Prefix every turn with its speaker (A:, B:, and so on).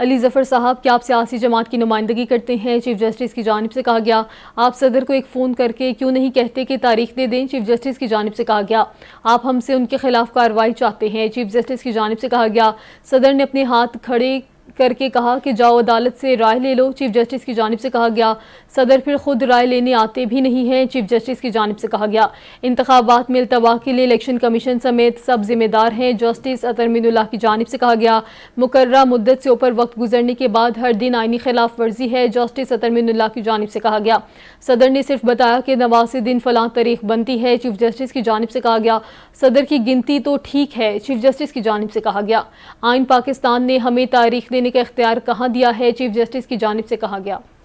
A: अली जफ़र साहब क्या आप सियासी जमात की नुमाइंदगी करते हैं चीफ जस्टिस की जानब से कहा गया आप सदर को एक फ़ोन करके क्यों नहीं कहते कि तारीख दे दें चीफ जस्टिस की जानब से कहा गया आप हमसे उनके खिलाफ कार्रवाई चाहते हैं चीफ जस्टिस की जानब से कहा गया सदर ने अपने हाथ खड़े करके कहा कि जाओ अदालत से राय ले लो चीफ जस्टिस की जानब से कहा गया सदर फिर खुद राय लेने आते भी नहीं हैं चीफ जस्टिस की जानब से कहा गया इंतबात में अल्तवा के लिए इलेक्शन कमीशन समेत सब जिम्मेदार हैं जस्टिस अतरमिनल्ला की जानब से कहा गया मुकर मुद्दत से ऊपर वक्त गुजरने के बाद हर दिन आइनी खिलाफ वर्जी है जस्टिस अतरमिनल्ला की जानब से कहा गया सदर ने सिर्फ बताया कि नवासे दिन फलां तारीख बनती है चीफ जस्टिस की जानब से कहा गया सदर की गिनती तो ठीक है चीफ जस्टिस की जानब से कहा गया आइन पाकिस्तान ने हमें तारीख देने का इख्तियार कहाँ दिया है चीफ जस्टिस की जानब से कहा गया